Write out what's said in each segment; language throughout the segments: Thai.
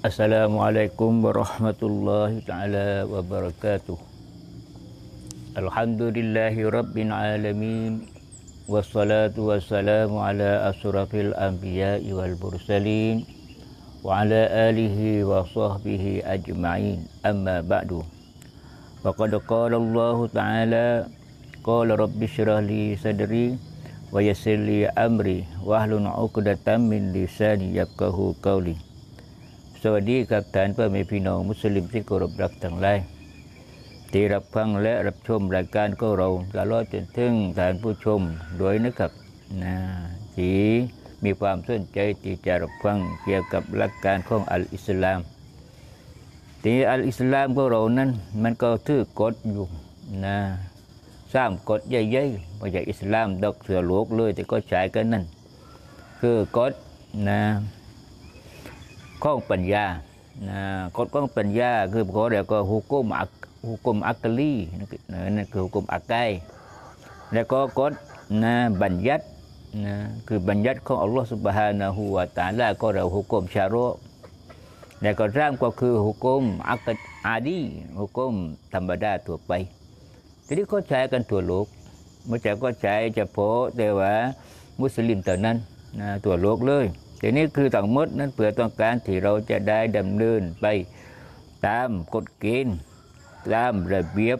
Assalamualaikum warahmatullahi taala wabarakatuh. Alhamdulillahi rabbil alamin wassalatu wassalamu ala asrafil anbiya'i wal mursalin wa ala alihi wa sahbihi ajma'in amma ba'du faqad qala Allah ta'ala qala rabbi shrah li sadri wa yassir li amri wa ahlun uqdatan min lisani yafqahu qawli สวัสดีครับ่านเพื่อนมพี่น้องมุสลิมที่เคารพรักทั้งหลายที่รับฟังและรับชมรายการก็เราตลอดจนถึง่านผู้ชมโดยนะครับนะที่มีความสนใจที่จะรับฟังเกี่ยวกับหลักการของอัลอิสลาม ที่อัลอิสลามของเรานั้น มันก็ถือกฎอยู่นะสร้างกฎใหญ่ๆมาใช่อิสลามดอกเสือโลกเลย แต่ก็ใช้กันนั่นคือกฎนะข้องปัญญา นะกฎข้องปัญญา คือเขาเรียกว่าฮุกุมอักฮุกุมอักลีนั่นคือฮุกุมอักไกแล้วก็กฎ นะ บัญญัติ นะ คือบัญญัติของอัลลอฮฺสุบฮานาหูวาตาลาก็เรียกฮุกุมชาโรแล้วก็ร่างก็คือฮุกุมอักอาดีฮุกุมธรรมดาทั่วไป ทีนี้ก็ใช้กันทั่วโลกไม่ใช่ก็ใช้เฉพาะแต่ว่ามุสลิมต่านั้น นะทั่วโลกเลยทีนี้คือตัางมดนั้นเผื่อต้องการที่เราจะได้ดำเนินไปตามกฎเกณฑ์ ตามระเบียบ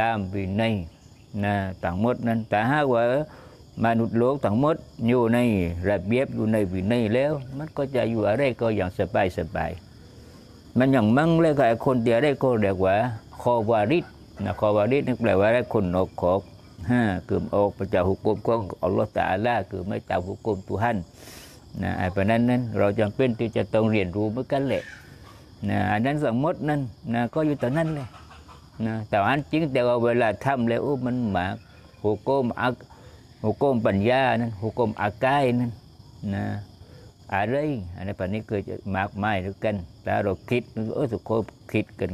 ตามวินัยนะต่างมดนั้นแต่หากว่ามนุษย์โลกต่างมดอยู่ในระเบียบอยู่ในวินัยแล้ว มันก็จะอยู่อะไรก็อย่างสบายสบายมันอย่างมั่งเลยก็ไอ้คนเดียวได้ก็เรียกว่าคอวาริดนะคอวาริดนี่แปลว่าได้คนออกขอบห้าคือออกประจากหุกกลมของอัลลอฮฺตาลาคือไม่ตามหุกกลมตุหันนะเพราะนั้นนั้นเราจำเป็นที่จะต้องเรียนรู้เหมือนกันแหละนะอันนั้นสมมตินั้นนะก็อยู่ตอนนั้นเลยนะแต่อันจริงแต่ว่าเวลาทำแล้วมันหมากหุวกมอักหุวกมปัญญานั้น หุวกมอากายนั้นนะอะไร อันนี้ปัจนี้เคยจะมากมายดือยกัน แต่เราคิดเออสุโคคิดกัน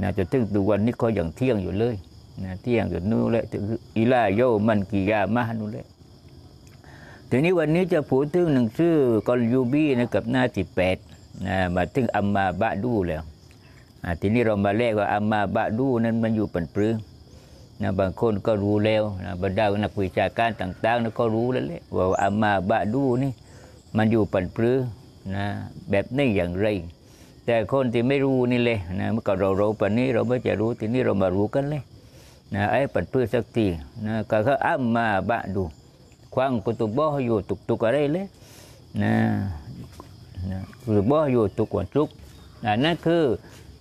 นะจนถึงดูวันนี้ก็อย่างเที่ยงอยู่เลยนะเที่ยงอยู่นู้นเลยถึงอีลาโยมันกี่ยามานู่นเลยทีนี้วันนี้จะพูดถึงหนังสือกอลยูบีนะกับหน้าที่แปดนะมาถึงอัมมาบะดูแล้วทีนี้เรามาแรกว่าอัมมาบะดูนั้นมันอยู่ปันปรือนะบางคนก็รู้แล้วนะบรรดานักวิชาการต่างๆนะก็รู้แล้วแหละว่าอัมมาบะดูนี่ มันอยู่ปันปรือนะแบบนี้อย่างไร แต่คนที่ไม่รู้นี่เลยนะเมื่อก่อนเราเราปันนี้เราไม่จะรู้ทีนี้เรามารู้กันเลยนะไอ้ปันปรือสักทีนะก็อัมมาบะดูควางกุตุบบ่อยู่ตุกตุกอะไรเลยนะนะหุือบ่อยู่ตุกวันทุกนั่นคือ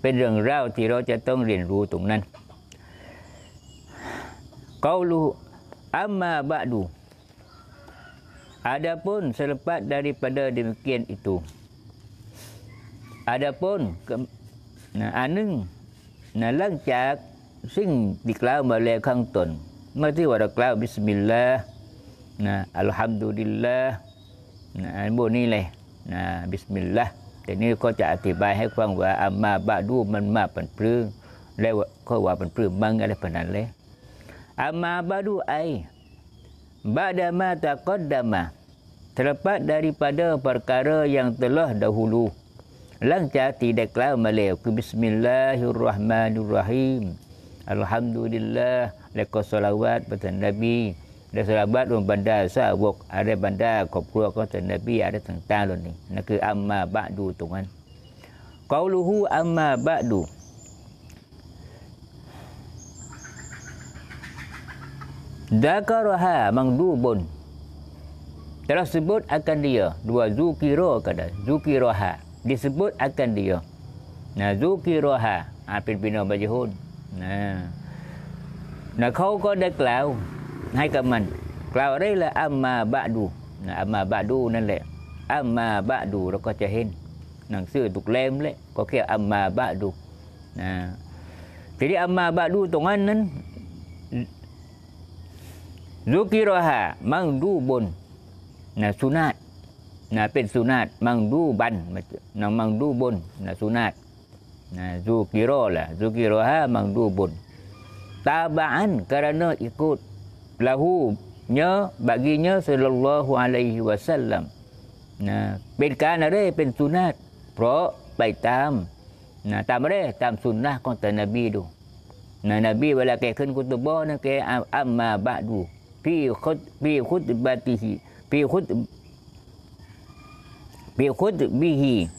เป็นเรื่องราวที่เราจะต้องเรียนรู้ตรงนั้นกาลูอัมมาบะดู Adapun selepas daripada demikian itu. Adapun k น nah, anung nah, หลังจากซึ่งติกล่าวมาแล้วข้างต้นเมื่อที่ว่าเรากล่าวบิสมิลลาห์ Nah, alhamdulillah. Nah, ambo ni leh. Nah, bismillah. Tapi ni kau cak atibai hai eh, kuang wa amma badu du man ma pan prung. Leh wa kau wa pan prung mang ale panan leh. Amma badu du ai. Ba'da ma taqaddama. Terlepas daripada perkara yang telah dahulu. Langkah tidak lama malam. Bismillahirrahmanirrahim. Alhamdulillah. Lekas salawat pada Nabi. ดสระบัดรวมบรรดาสาวกอะไรบรรดาครอบครัวก็ท่านนบีอะไรต่างๆเหล่านี้นั่นคืออัมมาบะดูตรงนั้นกอลูฮูอัมมาบะดูดากรฮามังดูบนดาสบุตอักันเดียดัวซูกิโรกันดาซูกิโรฮา disebut akan dia. Nah, Zukiroha, apin bina bajihun. Nah, nah kau kau dah kelau. Hai comment. Kalau ada ialah amma ba'du. Nah, amma ba'du nan le. Amma ba'du ro ko cha hin. Nang sư tục lem le có kêu amma ba'du. Nah. À. Jadi amma ba'du tongan nan Zukiraha mangdubun. Nah sunat. Nah pen sunat mangduban nah mangdubun nah sunat. Nah zukiro là zukiroha mang lah zukiraha mangdubun. Tabaan kerana ikut Lahu, lahunya baginya sallallahu alaihi wasallam nah bin kan ada bin sunat pro tam. nah tam re tam sunnah kon ta nabi tu nah nabi wala ke kun kutubah na ke amma ba'du fi khut bi khutbatihi fi khut bi khut bihi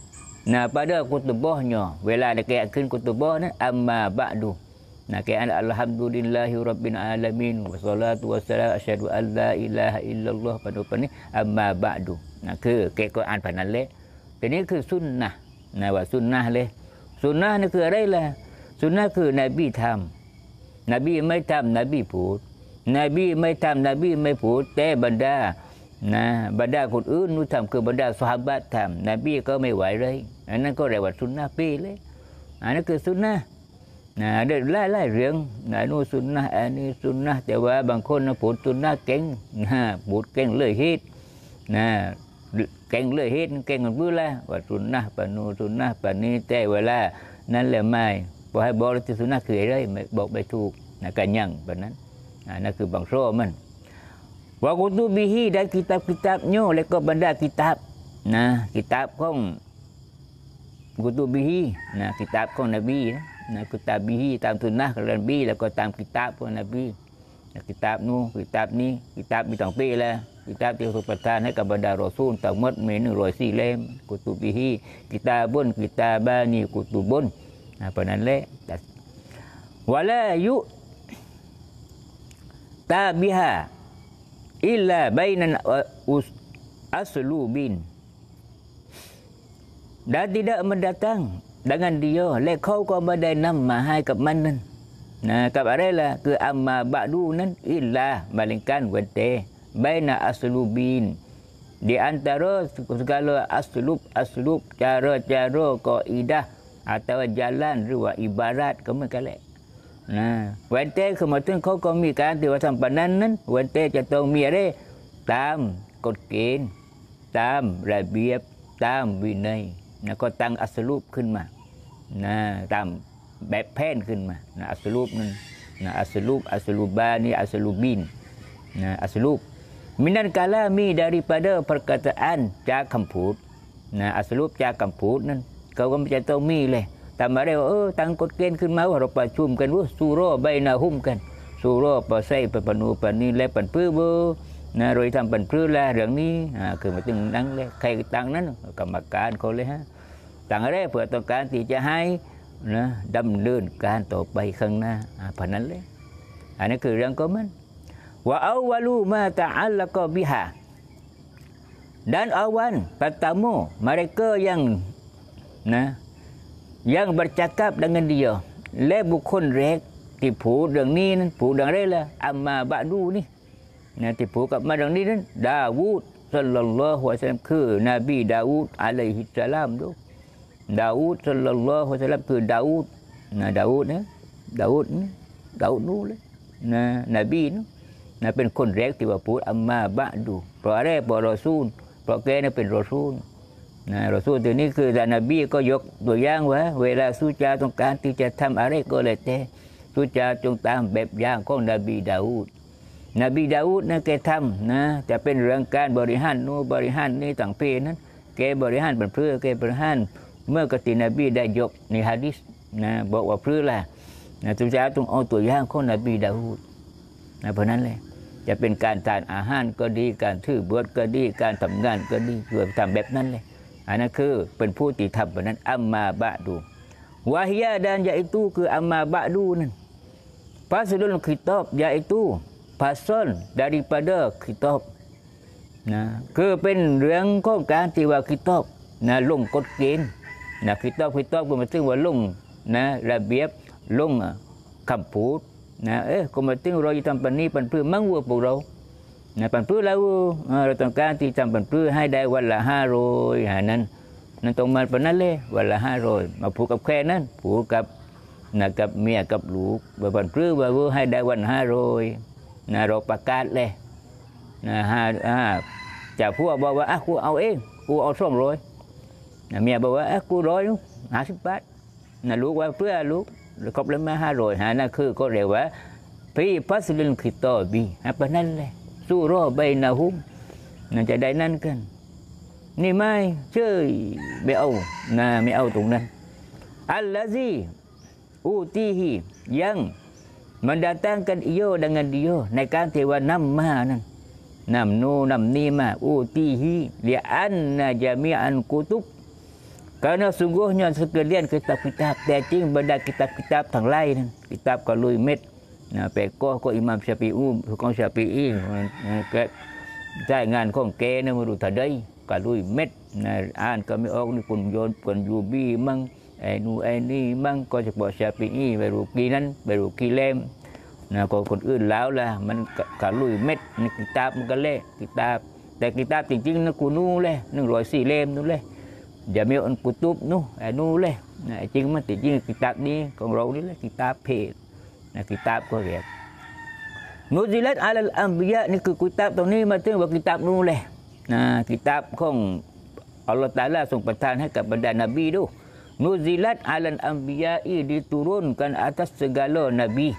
nah pada kutubahnya wala dekat kun kutubah na amma ba'du นั Nah, k a y a ล a l h a m d u l i l l a อ i rabbil a l a ล i n wassalatu wassalamu asyhadu an la อิลล a illallah pada n อ a m ม a บะดุนะคือแกก็อ่านผ่านนั้นเลยแต่นี้คือสุนนะนะว่าสุนนะเลยสุนนะนี่คืออะไรล่ะสุนนะคือนบีทำนบีไม่ทำนบีพูดนบีไม่ทำนบีไม่พูดแต่บรรดานะบรรดาคนอื่นนู้ทำคือบรรดาสหบัตทำนบีก็ไม่ไหวเลยอันนั้นก็เรียกว่าสุนนะปีเลยอันนั้นคือสุนนะนะได้ไล่ไล่เรื่องนะนู่นสุนนะอันนี้สุนนะแต่ว่าบางคนนะผดสุนนะเก่งนะผดเก่งเลยฮิตนะเก่งเลยฮิตเก่งกันเพื่อแล้วว่าสุนนะปานูสุนนะปานี้แต่เวลานั่นแหละไม่พอให้บอกว่าสุนนะคืออะไรบอกไปถูกนะกันยังแบบนั้นนั่นคือบางโซ่มันว่ากุตุบิฮีได้กิตาบกิตาบโยแลวก็บรรดากิตาบนะกิตาบของกุตุบิฮีนะกิตาบของนบีนะ nak tabihi tam sunnah kalau nabi lah kau tam kitab pun nabi kitab nu kitab ni kitab ni tang lah kitab dia sepatan ni kepada rasul tak mat min rasi lem kutubihi kitabun kitabani kutubun apa nan le wala yu tabiha illa bainan uh, aslubin dan tidak mendatang ดังนั้นเดียวและเขาก็ไม่ได้นำมาให้กับมันนั่นนะกับอะไรล่ะคืออัมมาบาดูนั้นอิลลามาลิกันเวเตเบนะอัสลูบีนดีอันตารอสกัลลอัสลูบอัสลูบจารอจารอก็อิดะอาตว่าจัลันหรือว่าอิบารัดก็ไม่กันแหละนะเวเตคือมาถึงเขาก็มีการที่ว่าทำปนันนั้นเวเตจะต้องมีอะไรตามกฎเกณฑ์ตามระเบียบตามวินัยนะก็ตั้งอัสลูบขึ้นมานะตามแบบแผนขึ้นมานะอัสลูปนั่นนะอัสลูปอัสลูบานีอัสลูบินนะอัสลูปมินันกาลามีด d a r เดอร์ประกาศอันจากคำพูดนะอัสลูปจากคำพูดนั่น เขาก็ไม่จะต้องมีเลยแต่มาเรียกว่าเออตั้งกฎเกณฑ์ขึ้นมาว่าเราประชุมกันว่าสูโรใบนาหุ้มกัน สูโรปะไซปปนูปนีและปันพื้นบนะโดยทำปันพื้นแลวเรื่องนี้อ่าคือมาถึงนั้งเลยใครต่างนั้นกรรมการเขาเลยฮะต่างอะไเพื่อต้องการที่จะให้นะดำเนินการต่อไปข้างหน้าพ่านนั้นเลย อันนี้คือเรื่องก็มัน ว่าเอาวัลูมาตะอัลละก็บิฮา d ัน a w ัน p e r t า m a m e r ร k ยังนะยังบรรจักับดังเ dengan d i และบุคคลแรกที่ผูดังนี้นั้นผูเรื่องเรล่ะอัมมาบะดูนี่นะที่ผูกับมาดังนี้นั้นดาวูดสัลลัลลอฮุอะลัยฮิวะซัลลัมคือนบีดาวูดอะลัยฮิสสลามดูดาวูดสัลลัลลอฮุอะลัยฮิคือดาวูดนะดาวูดนะดาวูดนะดาวูดนู่นเลยนะนบีน้นะเป็นคนแรก ที่ว่าพูดอัมมาบะดู เพราะอะไรเพราะรอซูลเพราะแกนะเป็นรอซูลนะรอซูลตัวนี้คือแตานบีก็ยกตัวอย่างว่าเวลาสุจาต้องการที่จะทำอะไรก็เลยแต่สุจาจงตามแบบอย่างของนบีดาวูดนบีดาวูดนะแกทำนะจะเป็นเรื่องการบริหารโน้บริหารนี่ต่างเพนั้นแกบริหารเป็นเพื่อแกบริหารเมื่อกตินบีได้ยกในฮะดิษนะบอกว่าพื้นละนะทุกจาต้องเอาตัวอย่างของนบีดาวูดนะเพราะนั้นเลยจะเป็นการทานอาหารก็ดีการถือบวชก็ดีการทำงานก็ดีเพื่อทำแบบนั้นเลยอันนั้นคือเป็นผู้ติธรรมแบบนั้นอัมมาบะดูวาฮิยาดันยาอิตูคืออัมมาบะดูนั่นพาสุดุลคิตอบยาอิตูพาสอน daripada คิตอบนะคือเป็นเรื่องของการที่ว่าคิตอบนะลงกฎเกณฑ์นะคิดตคิดตก็มาถึงว่าลุงนะ ระเบียบลุงคำพูดนะเอ๊ะก็มาถึงรอยทำปันนี้ปันเพื่อมั่งวัวพวกเรานะปันเพื่อแล้วเราต้องการที่ทำปันเพื่อให้ได้วันละห้าร้อยนั้นนั่นตรงมาปันนั่นเลยวันละห้าร้อยมาผูกกับแค่นั้น ผูกกับนะกับเมียกับลูกแบบปันเพื่อว่าวัวให้ได้วันห้าร้อยนะเราประกาศเลยนะฮ้าจากพูกบอกว่าอ่ะกูเอาเองกูเอาสองร้อยเมียบอกว่าเอกูร้อยห้หาสิบบาทนะลูกว่าเพื่อลูกครบแล้วมาห้าร้อยหานะคือก็เรียกว่าพี่พัสดุนคิดต่อบีอไรนั่นเลยสู้รอใบนาหุ้มนั่นจะได้นั่นกัน นี่ไม่เชื่อไม่เอานะไม่เอาตรงนั้นอัลลอฮีอูตีฮียัง มัน m ตั้งกันอ k โย i ดัง n g นอิโยในการเทวานำมานังนนำโนนำนี่มาอูตีฮีเรียอันนาจะมีอันกุตุบ Karena sungguhnya sekalian kitab-kitab dating benda kitab-kitab yang lain. Kitab kalau imit, nah, pekoh kok Imam Syafi'i, hukum Syafi'i, kat jangan kong ke na muru tadai kalau imit, nah, an kami ok ni pun jod pun jubi mang, anu eh, ini eh, mang kau sebab Syafi'i baru kinan baru kilem, nah, kau kau ini lau lah, man kalau imit ni kitab mukalle kitab, tapi kitab tinggi na kuno leh, nung loisi lem tu leh jamil on kutub nu anu eh, le. nah cing mati cing kitab ni kongrong ni lah kitab pet nah kitab ko ya nuzilat alal anbiya ni ke kitab tu ni mati wa kitab nu leh nah kitab kong Allah Taala sung petan hak kepada nabi tu nuzilat alal anbiya diturunkan atas segala nabi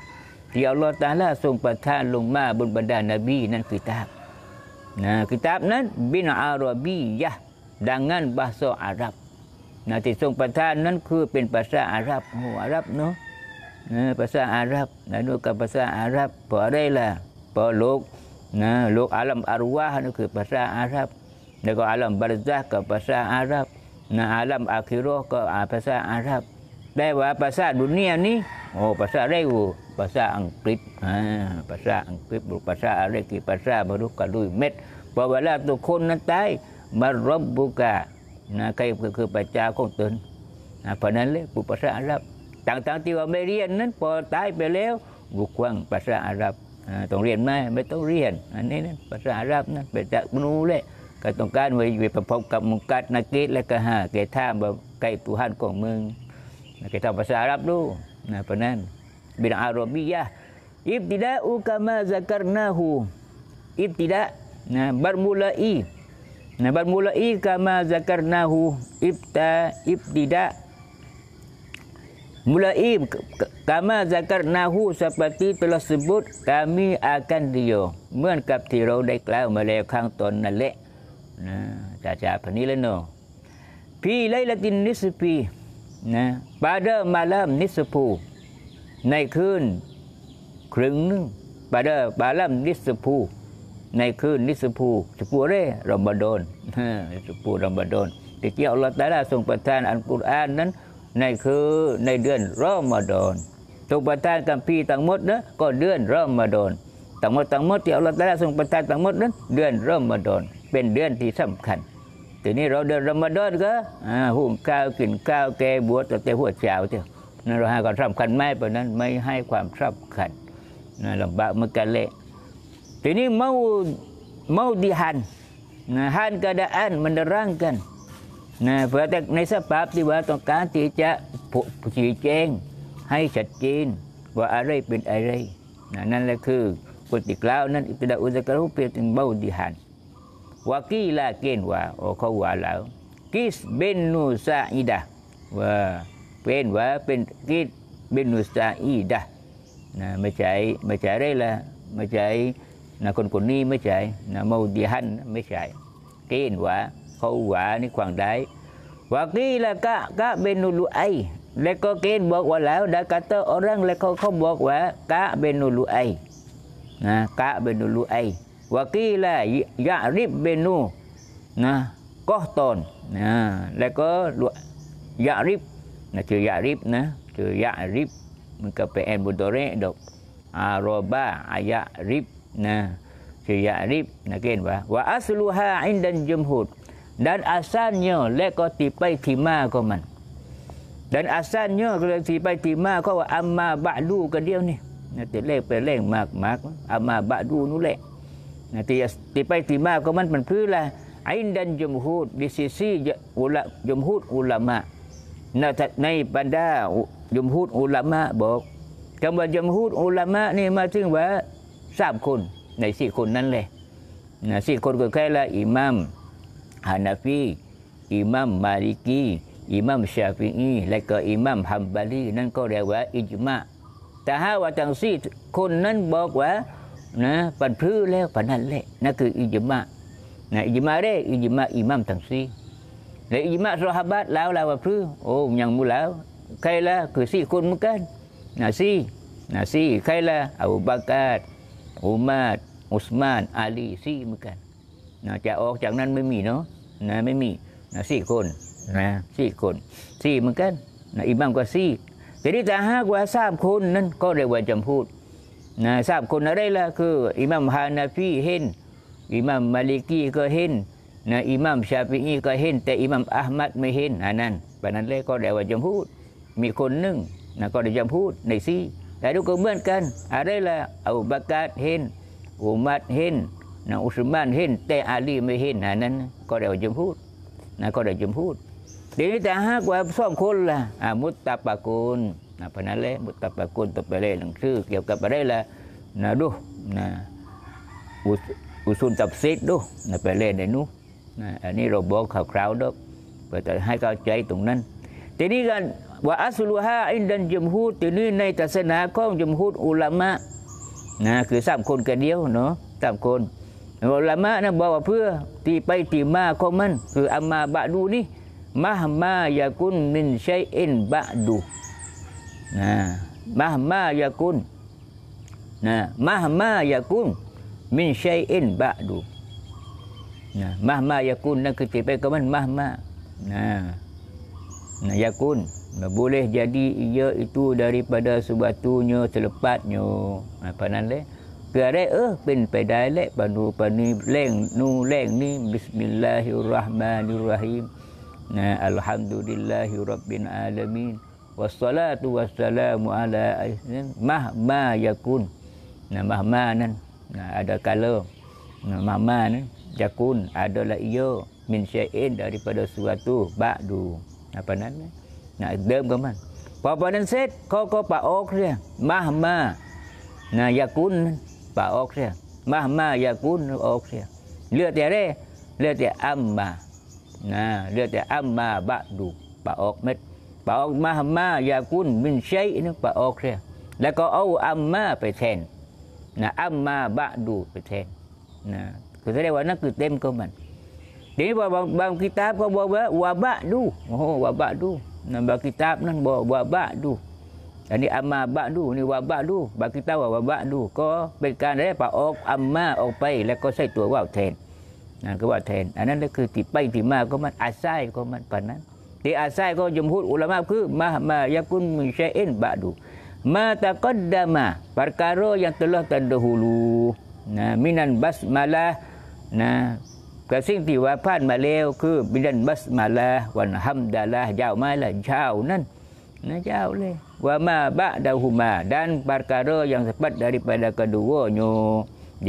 Ya Allah Ta'ala sung patah lumah bun badan Nabi nan kitab. Nah, kitab nan bin Arabiyah. ดังนั้นภาษาอาหรับนะที่ทรงประทานนั้นคือเป็นภาษาอาหรับโอ้อาหรับเนาะภาษาอาหรับนะดูกับภาษาอาหรับเพราะอะไรล่ะเพราะโลกนะโลกอาลัมอารวานั่นคือภาษาอาหรับ แล้วก็อาลัมบารซากับภาษาอาหรับนะอาลัมอาคิโรก็ภาษาอาหรับได้ว่าภาษาดุเนียนี้โอ้ภาษาอะไรกูภาษาอังกฤษภาษาอังกฤษภาษาอะไรกี่ภาษาบรุกกระดุยเม็ดเพอเวลาตัวคนนั้นตายมารบบุกะนะใครก็คือปรจชาของตนนะเพราะนั้นเลยผู้ภาษาอาหรับต่างๆที่ว่าไม่เรียนนั้นพอตายไปแล้วบุกวางภาษาอาหรับต้องเรียนไหมไม่ต้องเรียน อันนี้นั้นภาษาอาหรับนั้นเป็นจากนู้เลยก็ต้องการไว้ไปพบกับมุกัดนักเกตและก็หาเกท่าแบบใกล้ตุฮันของมึงเกท่าภาษาอาหรับดูนะเพราะนั้นบินอารบียะอิบติดาอุกามะซักรนาหูอิบติดานะบัรมุลาอีนะบัดมูลอีกามาจักรนาหูอิบตาอิบดิดะมูลอีกามาจักรนาหูสัพพิต i สบุตรกามีอาการเดียวเหมือนกับที่เราได้กล่าวมาแล้วข้างต้นนั่นแหละนะจ่าจ่าพนี้แล้วเนาะพี่ไลละตินนิสปีนะปาเดอร์มาลามนิสภูในคืนครึ่งนึงปาเดอร์บาลามนิสภูในคืนนิสภูสปูเร่รอมบดอนสุปภูรอมบดอนที่เกี่ยวอัลลแต่ละทรงประทานอันกุรอานนั้น ในคือในเดือนรอมฎอนทรงประทานกัมพีทั้งหมดนะก็เดือน รอมฎอนทั้งหมดทั้งหมดที่อัาลอแต่ละทรงประทานทั้งหมดนั้นเดือนรอมฎอนเป็นเดือนที่สำคัญทีนี้เราเดือนรอมฎอนก็หุ่มข้าวกินข้าวแกบวชแต่หัวเจ้าเท่านั่นเราให้ความสำคัญไม่เพราะนั้นไม่ให้ความสำคัญนนลำบากเมื่อกันเลยทีนี้เมาเมาดิฮันนะฮันกระดานมันร่างกันนะเพื่อแต่ในสภาพที่ว่าต้องการที่จะชี้แจงให้ชัดเจนว่าอะไรเป็นอะไร นั่นแหละคือกฎติกล่าวนั้นอิตดาอุจกรุเปียถึงบมาวดิฮันว่ากี่ลาเกนว่าโอเขาว่าแล้วกิสเบนนูซาอิดะว่าเป็นว่าเป็นกิสเบนนูซาอิดะนะไม่ใช่ไม่ใช่อะไรละไม่ใช่นะคนคนนี้ไม่ใช่นะมาดีฮันไม่ใช่ เกณฑ์ว่าเขาว่านี่ควางได้ว่ากี่ละกะกะเบนุลุไอ แล้วก็เกณฑ์บอกว่าแล้วดากาเตอร์อรังแล้วเขาเขาบอกว่ากะเบนุลุไอนะกะเบนุลุไอว่ากี่ละยะริบเบนูนะก็ตนนะแล้วก็ลุยะริบนะชื่อยะริบนะชื่อยะริบมันก็เป็นบุตรเรดอกอารบาอายะริบนะคือยาริบนะเกณฑ์ว่าว่าอัสลูฮาอินดันยุมฮุด dan a s a เนาะและก็ตีไปทีมาก็มันดันอาซานเนาะก็เลยตีไปทีมาก็ว่าอัมมาบะดูกันเดียวนี่นะตีเลขไปเลขมากมากอัมมาบะดูนู่นแหละนะตีตีไปทีมาก็มันมันพื้นละอินดันยุมฮุดดิซิซีอุละยุมฮุดอุลามะนะในบรรดายุมฮุดอุลามะบอกคำว่ายุมฮุดอุลามะนี่มาถึงว่าสามคนในสี่คนนั้นเลยนะสี่คนก็แค่ละอิมัมฮานาฟีอิมัมมาลิกีอิมัมชาฟิอีและก็อิมัมฮัมบารีนั่นก็เรียกว่า อิจมะแต่ห้าว่าทั้งสี่คนนั้นบอกว่านะปันพื้แล้วปันนั่นแหละนั่นคืออิจมะนะอิจมาเร่อิจมะอิมัมทั้งสี่และอิจมะสฮาบัดแล้วแล้วว่าพื้โอ้ยังมูแล้วใครละคือสี่คนเหมือนกันนะสี่นะสี่ใครละอับูบากาดอุมาดอุสมานอาลีซี่เหมือนกันนะจะออกจากนั้นไม่มีเนาะนะ ไม่มีนะสี่คนนะสี่คนสี่เหมือนกันนะอิมามก็สี่แต่นี่แต่หากว่าสามคนนั้น ก็เรียกว่าจำพูดนะสามคนอะไรล่ะคือ อิมามฮานาฟีเห็น อิมามมาลิกีก็เห็นนะอิมามชาฟิีก็เห็น แต่อิมามอัลมัดไม่เห็นอันนั้นแบบนั้นเลยก็เรียกว่าจำพูด มีคนหนึ่งนะก็เรียกจำพูดในสี่แต่ทุกคนเหมือนกันอะไรล่ะอูบากาดเห็นอุมัดเห็นนะอุสมานเห็นแต่อาลีไม่เห็นันนั้น ก็เดี๋ยวจะพูดนะก็เดี๋ยวจะพูดทีนี้แต่หากว่าสองคนล่ะมุตตะปะกูลนะพนันเลมุตตะปะกูลต่อไปเลยหนังสือเกี่ยวกับอะไรล่ะนะดูนะอุสุนตับซิดดูนะไปเล่นในนู้นะอันนี้เราบอกข่าวคราวดอกเพื่อจะให้เข้าใจตรงนั้นทีนี้กันว่าอัสลุฮาอินดันยมฮูดที่นี่ในศาสนาของยมฮูดอุลามะนะคือสามคนกันเดียวเนาะสามคนอุลามะนะบอกว่าเพื่อตีไปตีมาของมันคืออัมมาบะดูนี่มหมายากุนมินชัยอินบะดูนะมหมายากุนนะมหมายากุนมินชัยอินบะดูนะมหมายากุนนั่นคือตีไปกับมันมหมานะ Nah, Yakun boleh jadi ia itu daripada sebatunya selepatnya apa nan le kare eh pin pedai le panu pani leng nu leng ni bismillahirrahmanirrahim nah alhamdulillahirabbil alamin wassalatu wassalamu ala ayyin mahma yakun nah mahma nan nah ada kala nah mahma nan yakun adalah ia min syai'in daripada suatu ba'du ปานนั้นนะเดิมก็มันพอปานนั้นเสร็จเขาก็ปะออกเรื่องมาหมานะยากุลปะออกเรื่องมาหมายากุลออกเรื่องเลือดแต่เร่เลือดแต่อัมมานะเลือดแต่อัมมาบะดูปะออกเม็ดปะออกมาหมายากุลมินใช้นะปะออกเรื่องแล้วก็เอาอัมมาไปแทนนะอัมมาบะดูไปแทนนะคือแสดงว่านั่นคือเต็มก็มัน Jadi bawa kitab kau bawa wabak tu. Oh, wabak tu. Nambah kitab nan bawa wabak tu. Dan amma bak tu, ni wabak tu. Bawa kita bawa wabak tu. Kau berikan dia, Pak Ok, amma, ok pay. Lepas kau saya tua wabak ten. Nah, ha, kau wabak ten. Anak dia kerti pay, ti ma, kau man asai, kau man panan. Di asai kau jemput ulama ke, mah, mah, yakun, syain, bak tu. Ma taqaddama perkara yang telah terdahulu. Nah, minan basmalah. Nah, กระสิ่งที่ว่าพันมาเลวคือบิดันบัสมาลาวันฮัมดาลาเจ้ามาละเจ้านั่นนะเจ้าเลยว่ามาบะดาหุมาดันปาร์การอยังสปัด daripada kedua นโ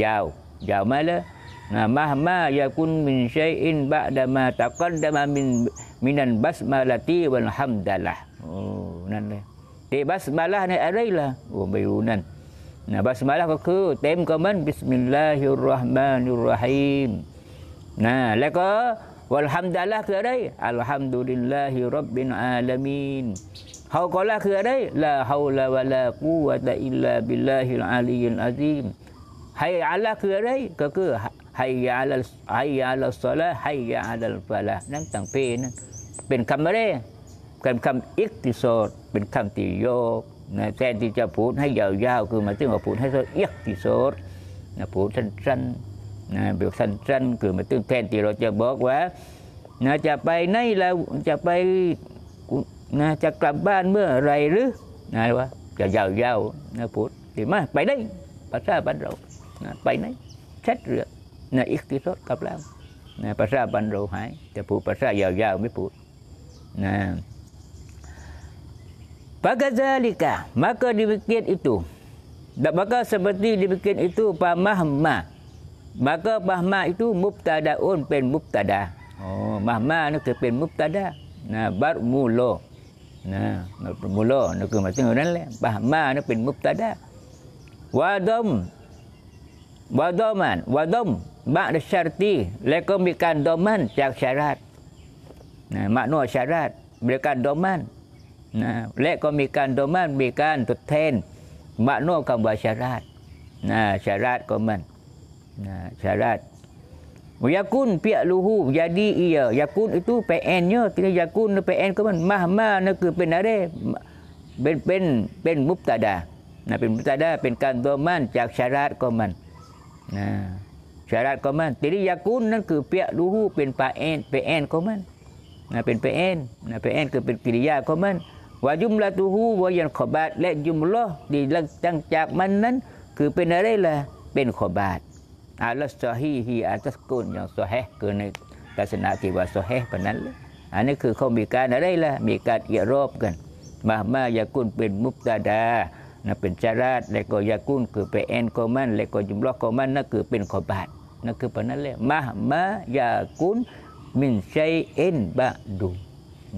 ยาวเจ้ามาละนะมาฮ์มาญาคุณมินชัยอินบะดามาตะกันดามามินมินันบัสมาลาตีวันฮัมดาลาโอ้นั่นเลยเตบัสมาลาในอะไรล่ะโอ้ไม่รู้นั่นนะบัสมาลาก็คือเต็มก็มันบิสมิลลาฮิรราะห์มานิรราะฮีมนะแล้วก็วัลฮัมดัลละคืออะไรอัลฮัมดุลิลลาฮิรับบินอาลามีนเฮาก็ละคืออะไรลาฮาวละวะละกูวะตะอิลลาบิลลาฮิลอาลีนอาซีมให้อัลละคืออะไรก็คือให้ยัลให้อัละสละให้อัลฟะละนั่นต่างเพนเป็นคำอะไรเป็นคำอิกติโซดเป็นคำที่โยกนะแทนที่จะพูดให้ยาวๆคือมาถึงว่าพูดให้สนอิยกติโซดนะพูดสั้นๆนะแบบสัันคือมาตึ้งแทนที่เราจะบอกว่านะจะไปไหนแล้วจะไปนะจะกลับบ้านเมื่อไรหรือนะวะจะยาวยาวนะพูดดีมากไปได้ภาษาบ้านเรานะไปไหนเช็ดเรือนะอิกติสดกับล้วนะภาษาบ้านเราหายจะพูดภาษายาวยาวไม่พูดนะปากาซาลิก a maka dibikin itu. d a บ maka seperti dibikin itu pamahma. Maka mahma itu mubtadaun pen mubtada. Oh, mahma nu ke pen mubtada. Nah, bar mulo. Nah, bar mulo nu ke macam orang le. Mahma nu pen mubtada. Wadom, wadoman, wadom. Mak de syarti, leko mikan doman cak syarat. Nah, mak nu syarat, berikan doman. Nah, leko mikan doman mikan tuten. Mak nu kambah syarat. Nah, syarat komen. Nah, Nah, syarat. Yakun pihak luhu jadi ia. Yakun itu PN-nya. Kena yakun PN ke mana? Mahma na ke pen ada. Pen pen pen mubtada. Nah, pen mubtada pen kan doman jak syarat ko man. Nah, syarat ko man. Jadi yakun nan ke pihak luhu pen PN PN ko man. Nah, pen PN. Nah, PN ke pen kriya ko man. Wa jumlatuhu wa yan khabat la jumlah di lang จากมันนั้น คือเป็นอะไรล่ะเป็นขบาทอัลสอฮีฮีอัลสกุลอย่างสอเฮคือในศาสนาที่ว่าสอเฮแบบนั้นเลยอันนี้คือเขามีการอะไรล่ะ มีการเอียรอบกันมามายากุลเป็นมุตตาดานะเป็นจาราดแล้วก็ยากุลคือเป็นแอนกอมัน แล้วก็จุมลอกอมันนั่นคือเป็นขอบาทนั่นคือแบบนั้นเลยมามายากุลมินชัยเอ็นบะดู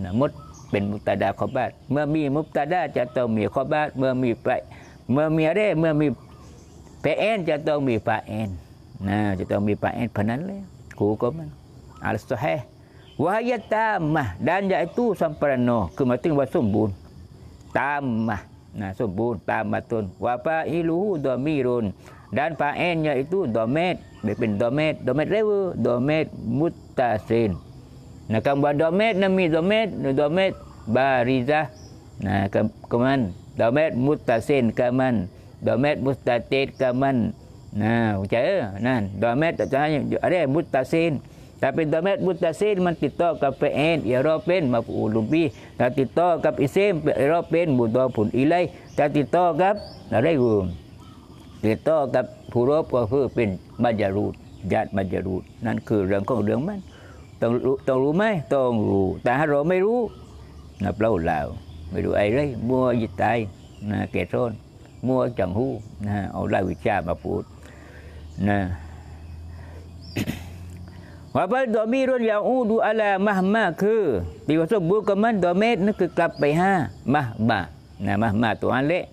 นะมดเป็นมุตตาดาขอบาทเมื่อมีมุตตาดาจะต้องมีขอบาทเมื่อมีไป เมื่อมีอะไรเมื่อมีเปแอนจะต้องมีปะแอน Nah, kita ambil pa'in panan lah. Kukum Al-Sahih. Wahaya tamah. Dan jatuh itu sampai no. Kematian buat sumbun. Tamah. Nah, sumbun. Tamah tun. Wapa iluhu domirun. Dan yang itu domet. Bipin domet. Domet lewa. Domet mutasin. Nah, kamu buat domet. Nami domet. Domet barizah. Nah, keman. Domet mutasin keman. Domet mustatid keman. Domet mutasin keman. นะเจอนั่นดอเมตจะอะไรมุตตาซินแต่เป็นดอเมตมุตตาซินมันติดต่อกับเอ็นเอโรเป็นมาปูลุมบีแต่ติดต่อกับอิเซมเอโรเป็นบุตรผลอิไลแต่ติดต่อกับอะไรกูติดต่อกับผู้รบก็คือเป็นมัจจารูดญาติมัจจารูดนั่นคือเรื่องของเรื่องมัน ต้องรู้ต้องรู้ไหมต้องรู้ แต่ถ้าเราไม่รู้นับเล่าเล่าไม่รู้ไอะไรมัวยิตายนะเกตโซนมัวจังหูนะเอาไล่วิชามาพูดนะว่าไปดอมีรุนยาอูดูอะลามหมาคือปีวสุบุกมันดอเมตนั่นคือกลับไปห้ามหมานะมหมาตัวอันเละ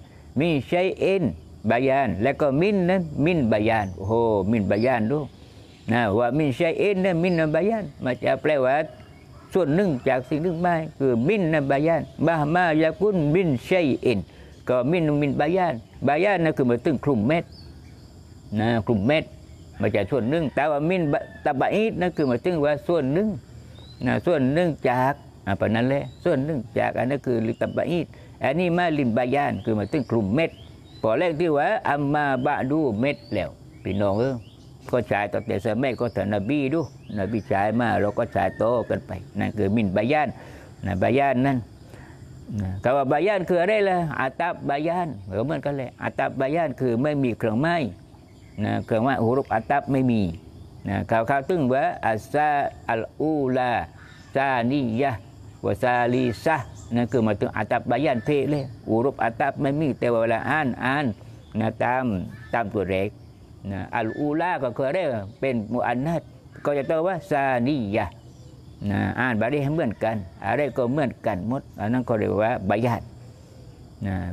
มีใช้เอ็นบายานแล้วก็มินนั้นมินบายานโอ้โหมินบายานดูนะว่ามินใช้เอ็นนั้นมินนับายาน มาจากแปลว่าส่วนหนึ่งจากสิ่งหนึ่งไม่คือมินนบายานมหมายากุนมินใช้เอ็นก็มินมินบายานบายานนั่นคือมาตึงคลุมเม็ดนะกลุ่มเม็ดมาจากส่วนหนึ่งแต่ว่ามินตะบะอีดนั่นคือมาถึงว่าส่วนหนึ่งนะส่วนหนึ่งจากอันปนั้นแหละส่วนหนึ่งจากอันนั้นคือลิตะบะอีดอันนี้มาลิมบายานคือมาถึงกลุ่มเม็ดพอแรกที่ว่าอัมมาบะดูเม็ดแล้วพี่น้องเออก็ชายต่อแต่สมอก็ถนบีดูนบีชายมาเราก็ชายโตกันไปนั่นคือมินบายานนะบายานนั่นคำว่าบายานคืออะไรล่ะอาตับบายานเหมือนกันเลยอาตับบายานคือไม่มีเครื่องไม้นะเครือว่าหุรุปอัตับไม่มีนะข่าวข่าวตึ้งว่าอัสซาอัลอูลาซานียะวาซาลีซานะคือมาถึงอัตับบายันเพเลยหุรุปอัตับไม่มีแต่ว่าเวลาอ่านอ่านนะตามตามตัวเลขนะอัลอูลาก็คือเรียกเป็นมุอันนัดก็จะตอว่าซานียะนะอ่านบาลีให้เหมือนกัน อะไรก็เหมือนกันหมดอันนั้นก็เรียกว่าบายัน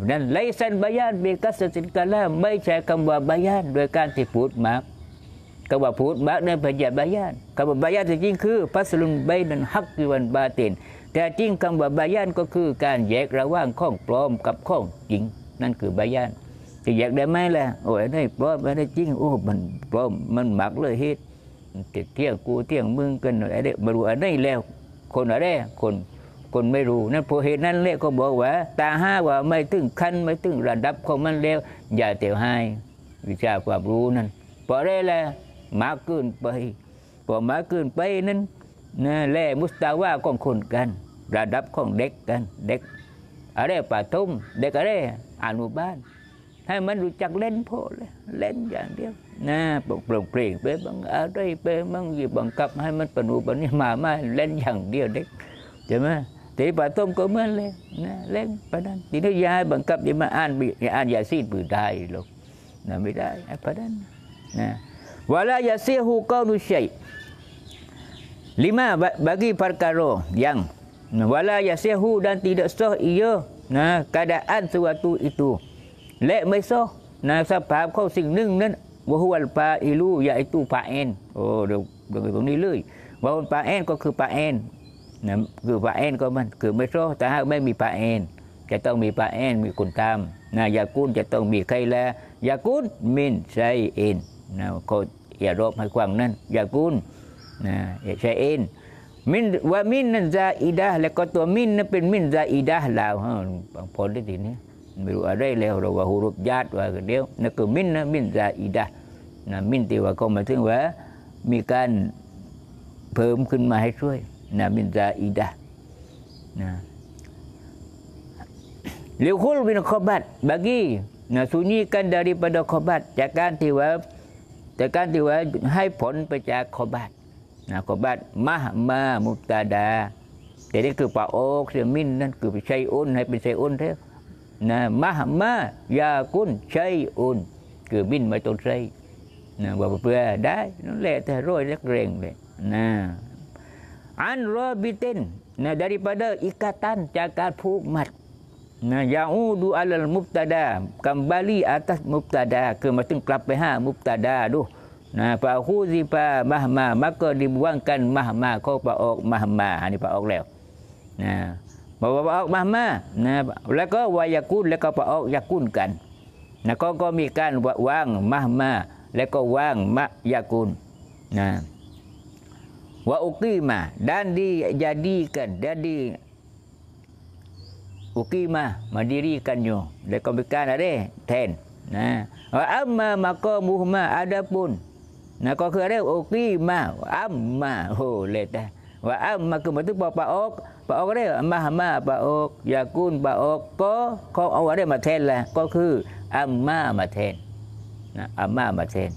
นั่นไลซนบายานเบกัสสินกาลาไม่ใช่คำว่าบายานโดยการที่พูดมากคำว่าพูดมากนนพปนยาบายานคำว่าบายานจริงคือพัสลุนใบนันฮักกิวันบาตินแต่จริงคำว่าบายานก็คือ การแยกระหว่างข้องปลอมกับข้องจริง นั่นคือบายานจะแยกได้ไหมล่ะโอ้ยได้ปลอมได้จริงโอ้มันปลอมมันหมักเลยเฮ็ดเที่ยงกูเที่ยงมึงกันอะไรกมารู้อะไรแล้ว คนอะไรคนคนไม่รู้นั่นเพราะเหตุนั้นเละก็บอกว่า ตาห้าว่าไม่ตึงขั้นไม่ตึงระดับของมันแล้ว อย่าเตียวให้วิชาความรู้นั้นพอได้แล้วมากึ้นไปพอมากึ้นไปนั้นน่และมุสตาว่าของคนกัน ระดับของเด็กกัน เด็กอะไรป่าทุ่มเด็กอะไรอนุบาลให้มันรู้จักเล่นพอเลยเล่นอย่างเดียว นะปลงเปลี่ยนไปบางอะไรไปบางอยู่บังกับให้มันปนูปนี้มามาเล่นอย่างเดียวเด็กใช่ไหมตีป่าต้มก็เหมือนเลยนะเล่นประดันทีนี้ยายบังคับอย่ามาอ่านอย่าอ่านยาซีดปืนได้หรอกนะไม่ได้ไอ้ประดันนะวลายาเสียหูกานุชัย Lima bagi perkara yang wala yasihu dan tidak sah ia nah keadaan suatu itu. Lek mai sah nah sebab kau sing ning nan wa huwa al fa'ilu iaitu fa'in. Oh dia bagi ni lei. Wa fa'in kau ke fa'in นะคือปลาเอ็นก็มันคือไม่โซ่แต่าไม่มีปลาเอ็นจะต้องมีปลาเอ็นมีคุณตามนะยากุ้นจะต้องมีใครแล้วยากุ้นมินไซเอ็นนะก็อย่ารบให้กว้างนั้นยากุ้นนะใช่เอ็นมินว่ามินนั่นจะอิดาแล้วก็ตัวมินนั่นเป็นมินจะอิดาลาวฮะบางคนได้ทีนี้ไม่รู้อะไรแล้วเราว่าหูรูปญาติว่าเดียวนั่นคือมินนะมินจะอิดานะมินตีว่าก็มาถึงว่ามีการเพิ่มขึ้นมาให้ช่วยนะมินซาอิดะนะลิคุลบินขบัตบา g ีนะสุนีกัน d า r ปะด d คอบัตจากการที่ว่าจากการที่ว่าให้ผลไปจากขบัตนะขบัตมหมามุตตาดาแต่นี่คือปะโอเซมินนั่นคือไปใช้อุนให้เป็นใช้อุนเท่านะมหมายาคุนใช้อุนคือมินไม่ต้องใช้นะบอกเพื่อได้นั่นแหละแต่ร้อยเล็กเร่งเลยนะ an rabitin nah daripada ikatan cakap mat nah yaudu alal mubtada kembali atas mubtada ke macam kelapeha mubtada duh nah fa khuzi fa mahma maka dibuangkan mahma ko pa ok mahma ha, ni pa ok leo nah bawa pa ok mahma nah leko wa yakun leko pa ok yakun kan nah kau kau mikan wang mahma leko wang ma yakun nah wa uqima dan dijadikan jadi uqima mendirikannya dia kombikan ada ten nah wa amma maqamuhuma adapun nah kau kira uqima amma ho leta wa amma ke betul pa pa ok pa ok dia amma ma pa ok yakun pa ok ko ko au ada ma ten lah ko คือ amma ma ten นะอาม่ามาเทน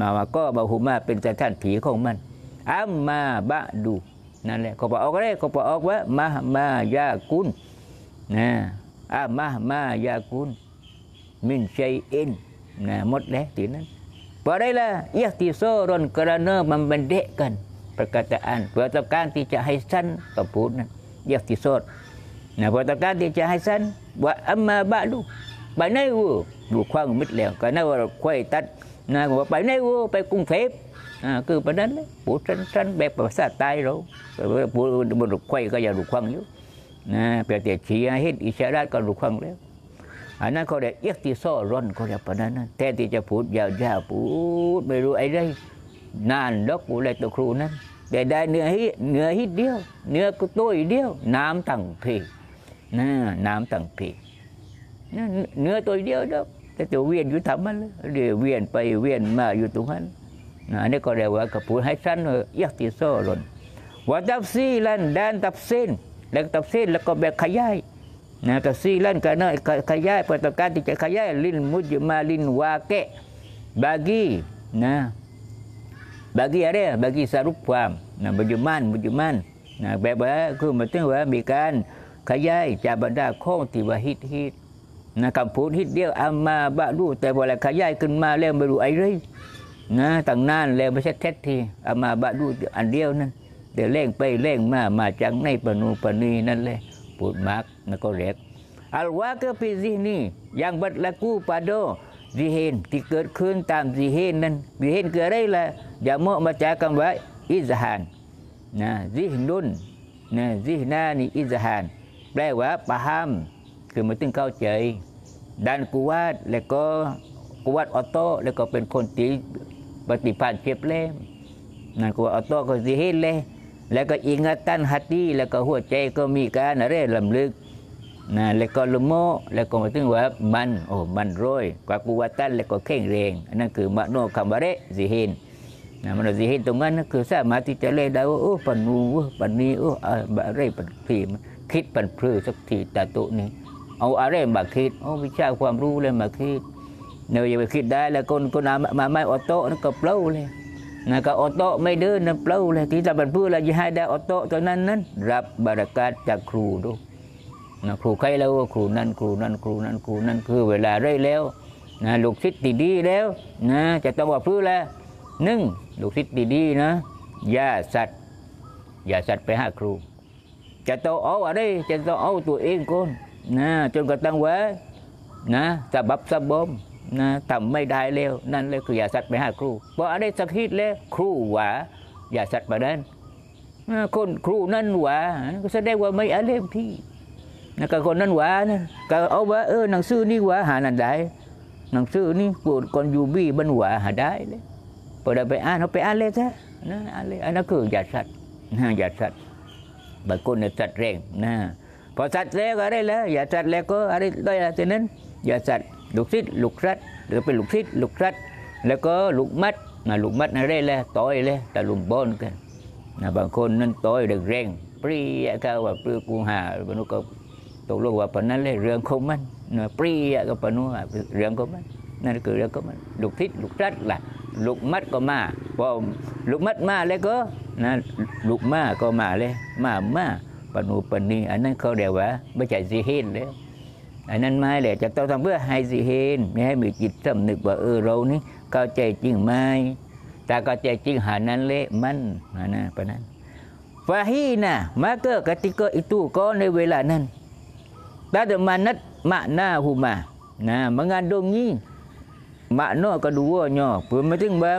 มามาก็บาหุมาเป็นสถานผีของมันอัมมาบะดูนั่นแหละขอบอกออกได้ขอบอกออกว่ามามายากุนนะอามามายากุนมินชัยอินนะหมดแล้วทีนั้น Padahal ikhtisarun kerana memendekkan perkataan. Perkataan tidak haisan kepun. Ikhtisar. Nah, perkataan tidak haisan wa amma ba'du. Bài này vô, vô khoan mít lèo, cả nơi là quay tắt. Nà, bài này vô, bài cung phép. คือประนั้นเลยปูชันชันแบบภาษาไตยเราปูบรุคไข่ก็อยังรุกควังอยู่นะเปียเต่ชี้เห็นอิสระก็รุกควังแล้วอันนั้นเขาเรียกเอ็กติโซร่อนเขาเรียกประนั้นแทนที่จะพูดยาวๆพูดไม่รู้อะไรนานดอกปูเลยตัวครูนั้นแต่ได้เนื้อฮิเนื้อฮิเดียว เนื้อก็ตัวเดียว น้ำตั้งเพนะน้ำตั้งเพเนื้อตัวเดียวดอกแต่ตัวเวียนอยู่ทำมันเลยเวียนไปเวียนมาอยู่ตรงนั้นอันนี้ก็เรียกว่ากระพูให้สั้นยักติโซ่หล่นวาตับซีลันแดนตับเส้นแล้วตับเส้นแล้วก็แบกขยายนะตับซีลันก็เนายขยายเพะต้องการที่จะขยายลินมุจมาลินวาเกะ bagi นะ bagi อะไ bagi ีสรุปความนะมุจมันมุจมันนะแบบว่าคือมันต้องว่ามีการขยายจากบรรดาข้องที่ว่าฮิตฮิตนะคำพูดฮิตเดียวอามาบะรู้แต่เวลาขยายขึ้นมาแล้วไม่รู้อะไรนะตั้งนานแล้วไม่ใช่เท็จทีเอามาบะดูอันเดียวนั่นเดี๋ยวเล่งไปเล่งมามาจังในปนูปนีนั่นเลยปวดมากนะก็เรียกอัลวาก็พิจีนี่ยังบัดละกู้ปาโดดีเฮนที่เกิดขึ้นตามดีเฮนนั้นดีเฮนเกิดอะไรล่ะอย่าโมามาจากคำว่าอิจฮานนะดีฮนุนนะดีฮนานี่อิจฮาน แปลว่าปะฮัมคือมาตึงเข้าใจด้านกูวาด แล้วก็กูวาดออโต้แล้วก็เป็นคนที่ปฏิภาณเ t ียบเล่มนั่นก็เอาตัวก็สิเห็นเลย แล้วก็อิงตันหัตถีแล้วก็หัวใจก็มีการอะไรลำลึกนะแล้วก็ลุโมแล้วก็มาถึงว่ามัน โอ้มันร้อยกว่ากูวัตันแล้วก็เข่งเรงอันนั้นคือมโนคำวาเรสิเห็นนะมโนสิเห็นตรงนั้นคือสามารถที่จะเล่นได้ว่าโอ้ ปันนูปันนี้ โอ้ อะไรปันพีมคิดปันพลือสักทีตาตุนี้ เอาอะไรมาคิดโอ้วิชาความรู้เลยมาคิดน ế u n ไปคิดได้แล้วคนคนมาไม่ออโต้นก็เปล่าเลย นะก็อโต้ไม่เดินนนเปล่าเลย ที่ตะบันพุเราจะให้ได้อโต้ตอนนั้นนั้น รับบารักาจากครูดูนะครูใครแล้วครูนั่นครูนั่นครูนั่นครูนั่นคือเวลาเร้่ยแล้วนะลูกศิษย์ดีแล้ว นะ จะต้องว่าพูแล้วหนึ่งลูกศิษย์ดีนะอย่าสัตว์ อย่าสัตว์ไปหาครูจะต้องเอาอะไรจะต้องเอาตัวเองก่อนนะ จนกระทั่งว่านะสะบับสะบมนะทำไม่ได้เร็วนั่นเลยคืออย่าสัตว์ไปหาครูเพราะอะไรสักทีแเลยครูหวาอย่าสัตว์ประเด็นคนครูนั่นหวาก็แสดงว่าไม่อะเรมที่นะกัคนนั้นหวานะก็เอาว่าเออหนังสือนี่หวาหานั่นได้หนังสือนี่ปวดก่อนยูบี้บันหวาหาได้เลยพอได้ไปอ่านเขาไปอ่านเลยซะนะอ่านเลยอันนั้นคืออย่าสัตว์นะอย่าสัตว์บางคนเนี่ยสัตว์แรงนะพอสัตว์แล้วก็ไรแล้วอย่าสัตว์แล้วก็อะไรได้แต่นั้น อย่าสัตว์ลูกซิดลูกรัดหรือเป็นลูกซิดลูกรัด แล้วก็ลูกมัดนะลูกมัดนั่นเร่เลยต่อยเลยแต่ลุมบอลกันนะบางคนนั่นต่อยแรง ปรีอะก็ว่าปรีกูหาปรุก็ตกลงว่าปนนั้นเลยเรื่องของมันนะปรีอะก็ปนุเรื่องของมันนั่นคือเรื่องของมันลูกทิศลูกรัดล่ะลูกมัดก็มาพอลูกมัดมาแล้วก็นะลูกมาก็มาเลยมามาปนุปนีอันนั้นเขาเรียกว่าไม่ใช่สิเห็นเลยอันนั้นไม่แหละจะต้องทำเพื่อให้สิเห็นไม่ให้มีจิตสำนึกว่าเออเรานี่เข้าใจจริงไหมแต่เข้าใจจริงหานั้นเละมันนะปะนั้นฟาฮีนะมาเกอร์กติกอิตูก็ในเวลานั้นตาเดมานัดมะนาหูมานะมางานดงนี้มะนอก็ดูว่านาอเพื่อมาถึงว่า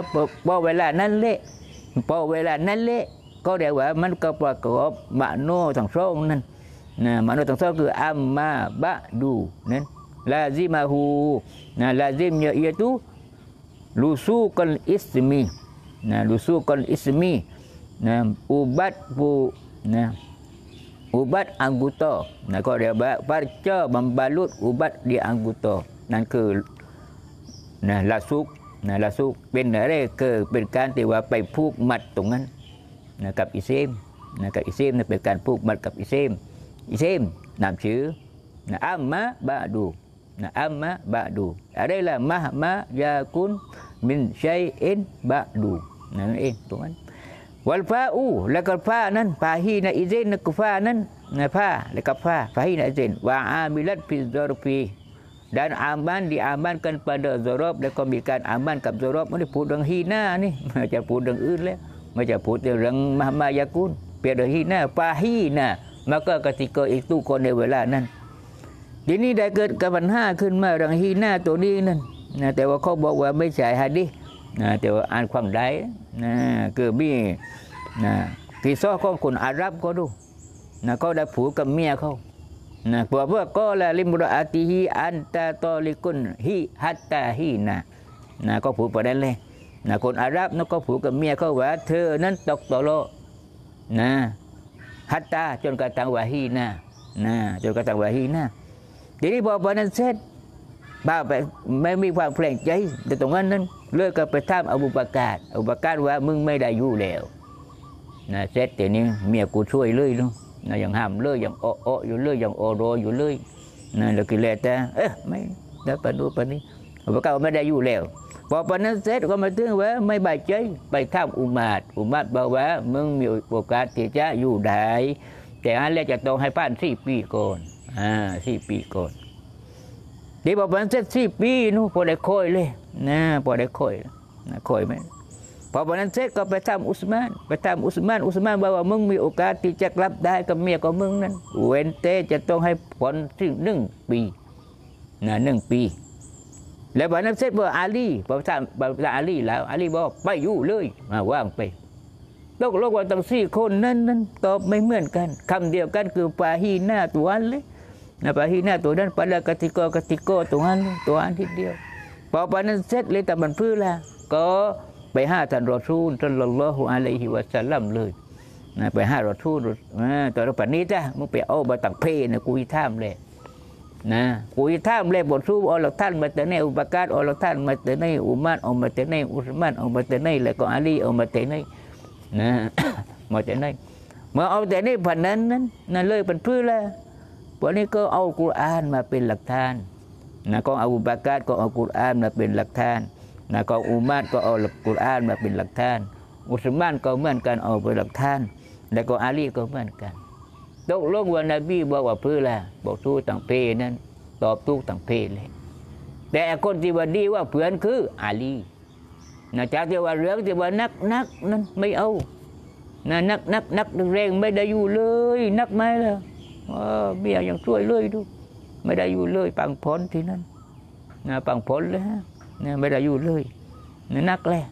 พอเวลานั้นเละพอเวลานั้นเละก็เดี๋ยวว่ามันก็ประกอบมะนอทั้งสองนั้นนะมันต้องเท่คืออัมมาบะดูนั่นลาซิมาหูนะลาซิมเนี่ยอตูลูซูกันอิสมีนะลูซูกันอิสมีนะอุบัตปูนะอุบัตอังกุโตนะก็เรียกว่าปัจจบำบาลุตอุบัตดีอังกุโตนั่นคือนะลาซุกนะลาซุกเป็นอะไรก็เป็นการที่ว่าไปพูกมัดตรงนั้นนะกับอิเซมนะกับอิเซมนะเป็นการพูกมัดกับอิเซม isim nam chữ na amma ba'du na amma ba'du ở mahma Yakun kun min shay'in ba'du na in eh, tu kan wal fa'u la kafa nan fahi na izin na kafa na fa la kafa fahi na izin wa amilat fi zarfi dan aman diamankan pada zarab dan kombikan aman kap zarab ni pudung hina ni macam pudang ulah eh. macam pudung mahma yakun pada hina fahina มก m กติกาอีกตู้คนในเวลานั้นทีนี้ได้เกิดกับมันห้าขึ้นมาดังฮีหน้าตัวนี้นั่นนะแต่ว่าเขาบอกว่าไม่ใช่ฮัดินะแต่ว่าอ่านความได้นะกือมีนะกีซ้อของคนอาหรับก็ดู นะก็ได้ผูกกับเมียเขานะบอกว่าก็ละลิมรอาติฮีอันตาตอลิกุนฮีฮัตตาฮีนะนะก็ผูกประเด็นเลย นะ คนอาหรับนั่นก็ผูกกับเมียเขาว่า เธอ นั้นตกตะโลนะฮัตตาจนกระทั่งวาฮีนะนะจนกระทั่งวาฮีนะทีนี้พอพอนนั้นเสร็จบ้าไปไม่มีความเพลงใจแต่ตรงนั้นนั้นเลิกกับไปท้ามอบุปการอบุปการว่ามึงไม่ได้อยู่แล้วนะเสร็จทีนี้เมียกูช่วยเลยลูกนะอย่างห้ามเลยอย่างโอโออยู่เลยอย่างโอโรอยู่เลยนะเรากิเลสแต่เอ๊ะไม่ ได้ไปูไปนี้อบุปการไม่ได้อยู่แล้วพอปนัสนเซต็ก็มาถึงว่าไม่บาดเจ็บไปข้ามอุมาตอุมาตบอกว่ามึงมีโอกาสที่จะอยู่ได้แต่อันแรกจะต้องให้ป้านสี่ปีก่อนอ่าสี่ปีก่อนเดี๋ยวพอปนัสนเซต็สี่ปีนู้พอได้คอยเลยนะพอได้คอยนะคอยไหมพอปนัสนเซต็ก็ไปทามอุสมานไปทามอุสมานอุสมานบอกว่ามึงมีโอกาสที่จะกลับได้กับเมียของมึงนั้นเว้นเตจะต้องให้ผลถึงหนึ่งปีนะหนึ่งปีแล้ววันนั้นเซต็จว่าอาลีพระท่านพระท่านอาลีแล้วอาลีบอกไปอยู่เลย มาว่างไปตกลงว่าตั้งสี่คนนั้นนั้นตอบไม่เหมือนกัน คำเดียวกันคือปาฮีหน้าตัวนั้นเลยนะปาฮีหน้าตัวนั้นปะละกติโกกติโกตัวนั้นตัวนั้นทีเดียวพอปานั้นเซต็เลยแต่มันพื้นละก็ไปห้าท่านรอทูลท่านละลอหัวอะไรฮิวะสัลลัมเลยนะไปห้ารอทูลตอนนี้ปีจ้ะมึงไปเอาบาตักเพนะกูท่ามเลยนะกุยท่ามเลยบทสู้อัลลอฮ์ท่าน มาแต่ในอุปการอัลลอฮ์ท่านมาแต่ใน อุมานออกมาแต่ในอุสมานออกมาแต่ในแล้วก็อาลีออกมาแต่ในนะมาแต่ในเมื่อเอาแต่ในผ่านนั้นนั้นนั่นเลยเป็นพื้นแล้ววันนี้ก็เอากุรอานมาเป็นหลักฐานนะก็อาอุบาการก็เอากุรอานมาเป็นหลักฐานนะก็อุมานก็เอากุรอานมาเป็นหลักฐาน อุสมานก็เหมือนกันเอาเป็นหลักฐาน แล้วก็อาลีก็เหมือนกันตกลงวันนบีบอกว่าพื้นละบอกทูต่างเพนั้นตอบทูต่างเพเลยแต่คนที่ว่าดีว่าเพื่อนคืออาลีนะจากที่ว่าเรื่องที่ว่านักนักนั้น ไม่เอานะนักนักนักแรง ไม่ได้อยู่เลยนักไหมล่ะเบียยังช่วยเลยดู ไม่ได้อยู่เลย ปังพ้นที่นั้นนะปังพ้นเลยวะนะไม่ได้อยู่เลยนะนักแล้ว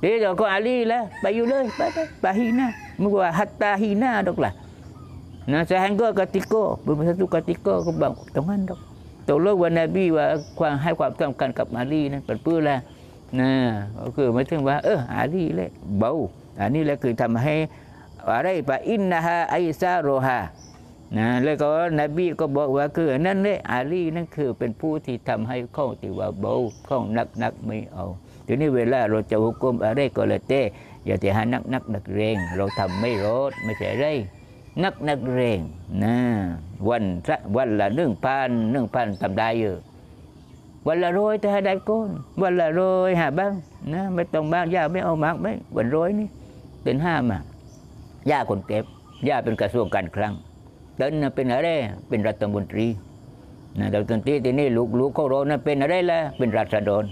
เดี๋ยวก็อาลีแล้วไปอยู่เลยไปไปไปฮีน่ามึงว่าฮัตตาฮีน่าดอกล่ะ Nah, s e h i n ก g a ketika satu ketika ke bang Tuhan dok. t ก l o n g wa บี b i wa ความให้ความสำคัญกับอาลีนั้นเป็นเพื่อละนะก็คือไม่ยถึงว่า เอออาลีเลยเบาอันนี้แหละคือทำให้อะไรปอินนะฮะไอซาโรฮานะแล้วก็นบีก็บอกว่าคือนั่นเลยอาลีนั่นคือเป็นผู้ที่ทำให้ข้องที่ว่าเบาข้องนักนักไม่เอาทีนี้เวลาเราจะหุกกลมอะไรก็เลยเตะอย่าแี่หานักนักนักเรง เราทำไม่รอดไม่ใช่ไรนักนักเรงนะวันวันละหนึ่งพันหนึ่งพันทำได้เยอะวันละร้อยแต่ได้ก้น วันละร้อยหาบ้างนะไม่ต้องบ้างย่าไม่เอามากไม่วันร้อยนี่เป็นห้ามาย่าคนเก็บย่าเป็นกระทรวงการคลังตอนนั้นเป็นอะไรเป็นรัฐมนตรีนะรัฐมนตรีที่นี่ลูกลูกเขารอนะเป็นอะไรล่ะเป็นราษฎร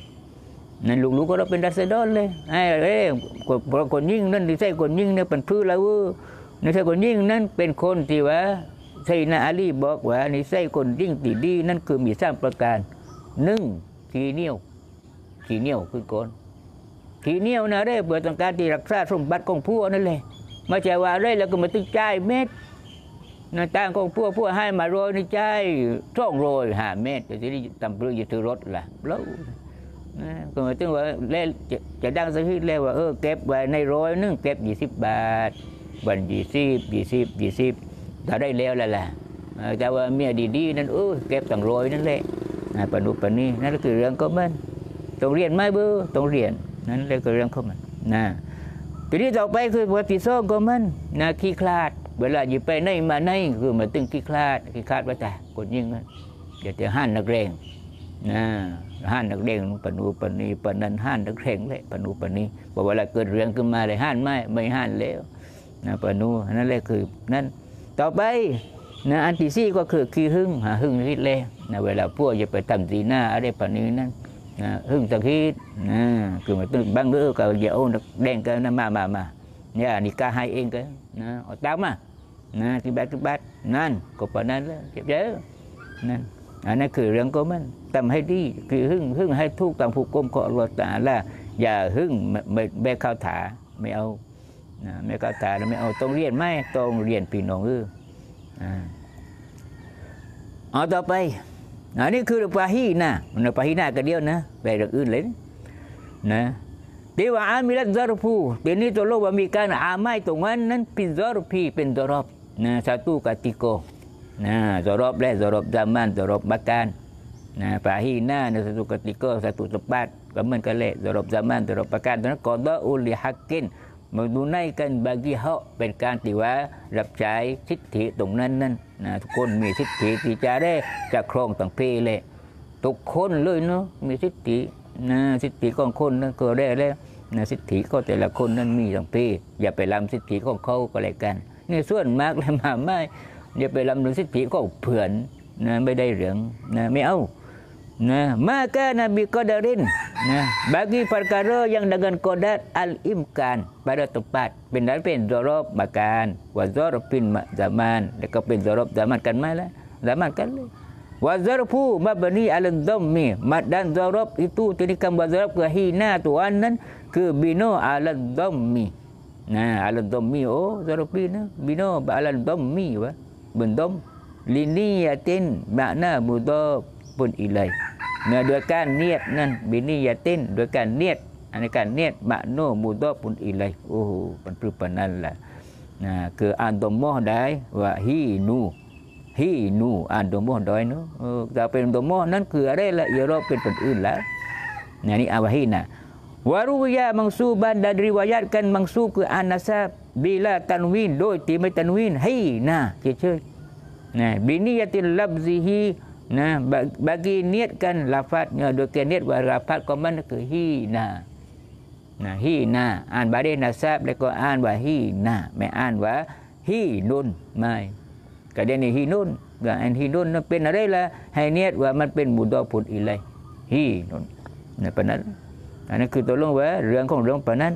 นั่นลูกลูกขาเราเป็นราษฎรเลยไอ้เอ้คนคนยิ่งนั่นที่ใช่คนยิ่งเนี่ยเป็นพื้นแล้วอในใช่คนยิ่งนั่นเป็นคนที่ว่าไซนาอาลีบอกว่าในใช่คนยิ่งตีดี นั่นคือมีสร้างประการหนึ่งขี้เหนียวขี้เหนียวคือคนขี้เหนียวนะได้เบื่อต้องการที่รักษาสมบัติของพวกนั่นเลยมาใช่ว่าได้แล้วก็มาตึงใจเม็ดนาต่างของพวกพวกให้มาโรยในใจช่องโรยหาเม็ดแต่ที่นี่ตำรวจจะถือรถล่ะแล้วก็มาตึงว่าเล่จะดังสักทีเล่ว่าเออเก็บไว้ในร้อยนึงเก็บยี่สิบบาทวันยี่สิบยี่สิบยี่สิบถ้าได้แล้วแหละ แต่ว่าเมียดีๆ นั้นเออเก็บตังรอยนั่นแหละ ปนุปนีนั่นก็คือเรื่องก็มันต้องเรียนไม่เบื่อต้องเรียน นั่นเลยคือเรื่องก็มัน นะทีนี้ต่อไปคือวัติโซ่ก็มันนะขี้คลาด เวลาอยู่ไปไหนมาไหนคือมาตึงขี้คลาดขี้คลาดว่าแต่กดยิ่งเดี๋ยวจะห้านนักเรงนะห้านนักเรงปนุปนีปนันห้านนักเรงเลย ปนุปนีบอกเวลาเกิดเรื่องขึ้นมาเลยห้านไม่ไม่ห้านแล้วนะปนูนั่นแหละคือนั่น ต่อไปนะอันที่สี่ก็คือขี้หึงหาหึงคิดเลยนะเวลาพวกจะไปทำสีหน้าอะไรปนี้นั่นนะหึงตะคิดนะคือมันบางเรื่องก็เด่าโอนแดงกันนมามามาเนี่ยนี่กาให้เองกันนะเอาตามมานะที่บัดที่บัดนั่น ก็ปนั้นแล้วเจ็บเยอะนั่นอันนั้นคือเรื่องก็มันทำให้ดีคือหึงหึงให้ทุกต่างผูกกลมขอรตาละอย่าหึงไม่แบกข้าวถาไม่เอานะแม่ก็ตาเราไม่เอาต้องเรียนไหมต้องเรียนพี่น้องเออเอาต่อไปอันนี้คือปาฮีนะมันปาฮีนาก็เดียวนะไปเรื่องอื่นเลยนะเดี๋ยวอามิลับซารพูเดี๋ยวนี้ตัวโลกว่ามีการอาไม้ตรงนั้นนั้นเป็นซารพีเป็นารอบนะสัต์กติโกนะารอบและจารอบจามันารอบมาการนะปาฮีนาในสัตต์กติโกสัตุสปาดก็เหมือนกันเลยารอบจามันารอบมาการตอนนั้นก็อ้ดงอุลิฮักกิน menunaikan bagi hak เป็นการตีว่ารับใช้ทิฏฐีตรงนั้นนั่นนะทุกคนมีทิฏฐิที่จะได้จะครองต่างเพเลยทุกคนเลยเนาะมีทิฏฐินะทิฏฐิของคนนั้นก็ได้แล้วนะสิทธิก็แต่ละคนนั้นมีต่างเพอย่าไปล้ำสิทธิของเขาก็เลยกันนี่ส่วนมากเลยมาไม่อย่าไปล้ำถึงสิทธิของเผื่อนนะไม่ได้เหลืองนะไม่เอา Nah, maka Nabi Qadarin nah, bagi perkara yang dengan kodat al-imkan pada tempat. Pindah pin dorob makan. Wazor pin zaman. Deka pin dorob zaman kan malah. Zaman kan lah. Wazor pu mabani al-dhammi. Mat dan dorob itu tindikan wazor ke hina tuan ke bina al-dhammi. Nah, al-dhammi oh, zarobi nah. Bina al-dhammi wa. Bendom. Liniyatin makna mudob. ปุ่นอีเลยเนื้อโดยการเนียดนั่นบินียาตินโดยการเนียดอันการเนียดมะโนมูโตปุ่นอีเลยโอ้โหเป็นปืปนั่นแหละนะคืออันตมโมได้ว่าฮีนูฮีนูอันตมโมได้เนาะแต่เป็นตมโมนั่นคืออะไรล่ะเอรอบเป็นคนอื่นละนี่นี่อาวะฮีนะวารุยะมังสูบันดาริวายัดกันมังสูคืออันนัสบบีลาตันวินโดยตีไม่ตันวินฮีนาเฉยๆนะบินียาตินลับซีฮีนะบาบางีเนียด กัน ลาฟัดเนี่ยโดยเกณฑ์เนียด ว่า ลาฟัดก็มันคือฮีนานะฮีนา อ่าน บาเดนาแซบแล้วก็อ่าน ว่าฮีนา ไม่อ่านว่าฮีนุนไม่ก็เดนี่ฮีนุนก็อันฮีนุนนนั่เป็นอะไร ล่ะ ให้ เนียด ว่า มัน เป็นบุดอผุดอีไลฮีนุนนะ ปะ นั้น อันนั้นคือตัวลงว่า เรื่อง ของเรื่อง ปะ นั้น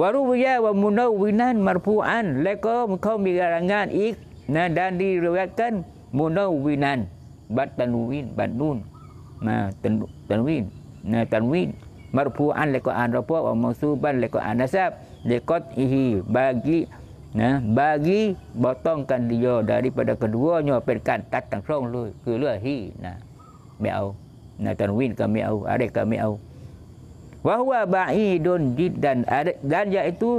วารุวิยะวามุนาวินันมารพูอัน แล้ว ก็เขามี การงานอีก นะด้านที่เรียกกันมุนาวินัน bat tanwin bat nun นะตันตันวินนะตันวินมารพูอันแล้วก็อ่านเราพวกมัสูบันแล้วก็อ่านนะครับเลกอตอีฮีบากีนะบากีบอต้องกันดีโอ daripada keduanya เป็นการตัดต่างช่องเลยคือเลือดฮีนะไม่เอานะตันวินก็ไม่เอาอะไรก็ไม่เอาวะฮุวาบาอีดอนดิดดันอะไรดันยาไอ้ตู้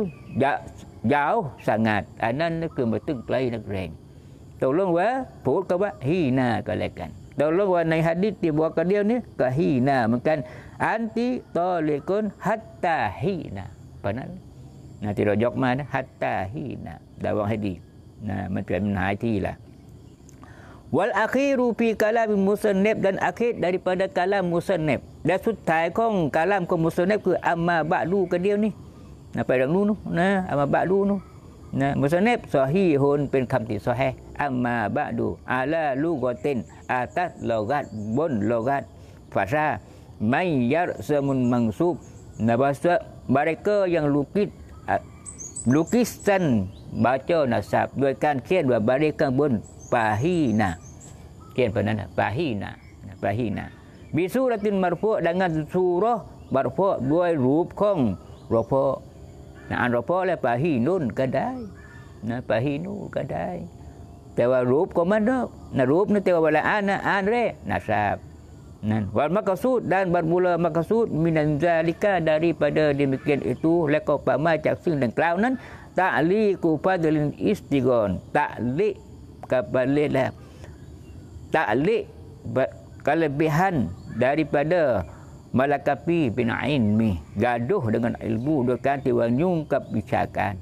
ยาวสังัดอันนั้นคือมาตึ้งไกลนักเรงตกลงว่าพูดก็ว่าฮีนาก็แล้วกันตกลงว่าในฮะดิษที่บอกกันเดียวนี้ก็ฮีนาเหมือนกันอันติตอลิกุนฮัตตาฮีนาปะนั้นนะที่เรายกมานะฮัตตาฮีนาราวังให้ดีนะมันเป็นปัญหาที่ละวัลอาคีรูปีก a ลามมุ s a น n i f ดันอ k ค i ด daripada k า l a m musannif สุดท้ายของกาลามของมุสเน n คืออัมมาบะลูกันเดียวนี่นะไปดังนู้นนะอัมมาบะลูนู้นะมุสเนบซอฮีฮุนเป็นคำติดซอแฮอัมมาบะดู อาลาลูกอตินอาตัดลอกัดบนลอกัดฟาซาไม่ยาดสมุนมังซุบนะบาสะบาริเกอร์ยังลูกิดลูกิสตันบาเจอนะสับโดยการเขียนว่าบาริเกอร์บนปาฮีนาเขียนแบบนั้นนะปาฮีนาปาฮีนาบิสูรตินมารฟุดังนั้นสูรบมารฟุด้วยรูปของรพ Nah, anda apa le lah, pahin nun kadai. Nah, pahin nun kadai. Tewa rup kau mana? Nah, rup ni tewa wala ana anre nasab. Nah, wal makasut dan bermula makasut minan zalika daripada demikian itu lekau pama jaksing dan kelaunan ta'li kupadilin istigon. Ta'li kabalilah. Ta'li kelebihan daripada melakapi bin ilmi gaduh dengan ilmu dua kan tiwa nyungkap bicakan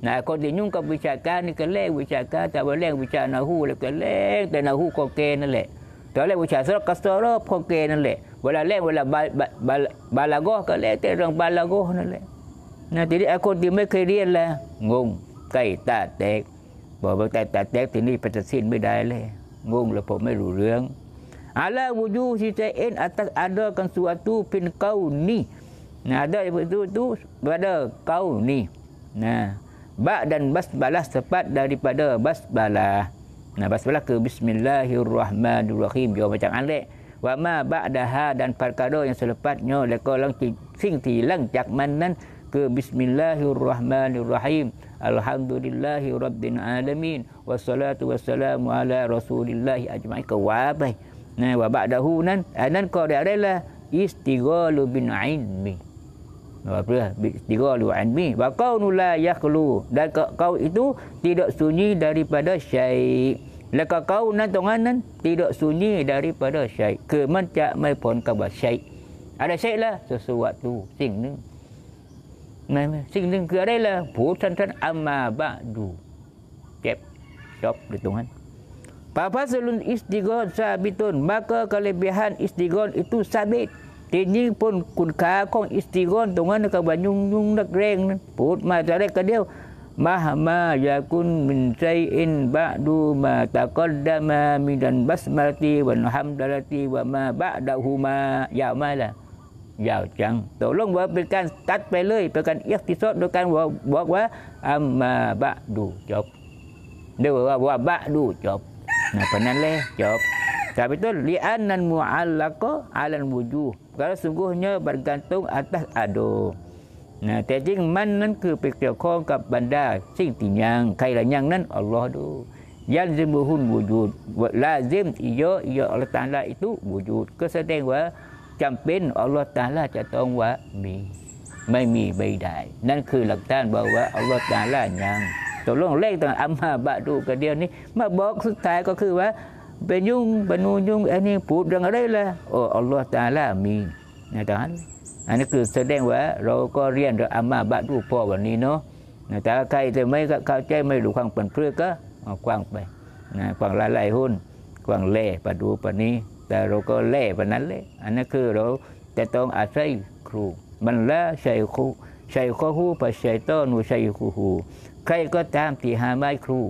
nah kau dia nyungkap bicakan ni keleng bicakan tak boleh bicara nahu le keleng dan nahu kau ke ni le tak boleh bicara sorok kasoro kau ke ni le wala le wala balagoh ke le te rong balagoh ni le nah jadi aku dia mai ke dia lah ngung kai ta tek บอกว่าแต่แต่เด็กที่นี่ไปจะสิ้นไม่ได้เลยงงแล้วผมไม่รู้เรื่อง ala wujuh sitain atas adakan suatu pin kau ni nah ada itu tu pada kau ni nah ba dan bas balas tepat daripada bas balah nah bas balah ke bismillahirrahmanirrahim dia macam alik wa ma ba'daha dan perkara yang selepasnya leko lang sing tilang jak manan ke bismillahirrahmanirrahim alhamdulillahirabbil alamin wassalatu wassalamu ala rasulillah ajmain kawabai Nah, wa ba'dahu nan anan eh, qari arela istighalu bin aidmi. Wa pula istighalu anmi wa qawnu la yakhlu dan kau itu tidak sunyi daripada syaik. Laka kau nan tongan tidak sunyi daripada syaik. Ke man cak mai pon ka ba syaik. Ada syaik lah sesuatu sing ning. Nah, sing ning ke arela putan tan amma ba'du. Cep. Cep ditungan. Gitu, Fafazlun istigon sabitun. Maka kelebihan istigon itu sabit. Tini pun kun ka kong istighon dengan ka banyung nyung nak reng. Put ma tarik ka dia. Mahma yakun min syai'in ba'du ma taqaddama minan basmati wa hamdalati wa ma ba'dahuma ya mala. Ya jang. Tolong buat berikan start pelai. Berikan ikhtisot dengan buat buat amma ba'du. Jawab. Dia buat buat ba'du. Jawab. Nah nak leh? Jawab. Tak betul. Li'anan mu'allaka alam wujuh. Kalau sungguhnya bergantung atas aduh. Nah, tajing man nan ke pekerja kong kap benda sing tinjang kailan yang nan Allah tu yang zimuhun wujud lazim iyo iyo Allah Ta'ala itu wujud kesedeng wa campin Allah Ta'ala catong wa mi ไม่มีใบใดนั่นคือหลักฐานบอกว่าอัลลอฮฺตาลาอย่างตกลงเลขต่างอามาบะดูกันเดียวนี้ มาบอกสุดท้ายก็คือว่า เป็นยุ่งเป็นนูยุ่งอันนี้ปูดังอะไรล่ะโอ้อัลลอฮฺตาลามีนะท่านอันนี้คือแสดงว่าเราก็เรียนเรื่องอามาบะดูพ่อวันนี้เนาะแต่ใครจะไม่เข้าใจไม่รู้ความเปิดนเพื่อก็กว้างไปนะกว้างหลายยหุ้นกว้างเล่ปดูปนี้ แต่เราก็เล่ปนั้นเลยอันนี้คือเราจะต้องอาศัยครูมันละชัยคูชัยขูอหูปัจชัยต้อใูชัยคูหูใครก็ตามที่หาไม้ครู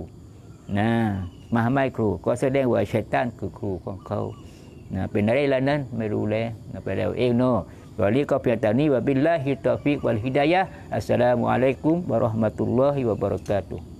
นะมาหาไม้ครู ก็แสดงว่าชัยตันคือครูของเขานะเป็นอะไรล่ะนั้น ไม่รู้แล้วนะไปแล้วเองเนาะวันนี้ก็เพียงแต่นี้ว่าบิลลาฮิตอฟิกวัลฮิดายะอัสสลามุอะลัยกุมบะราะห์มะตุลลอฮิวะบะเราะกาตุฮ์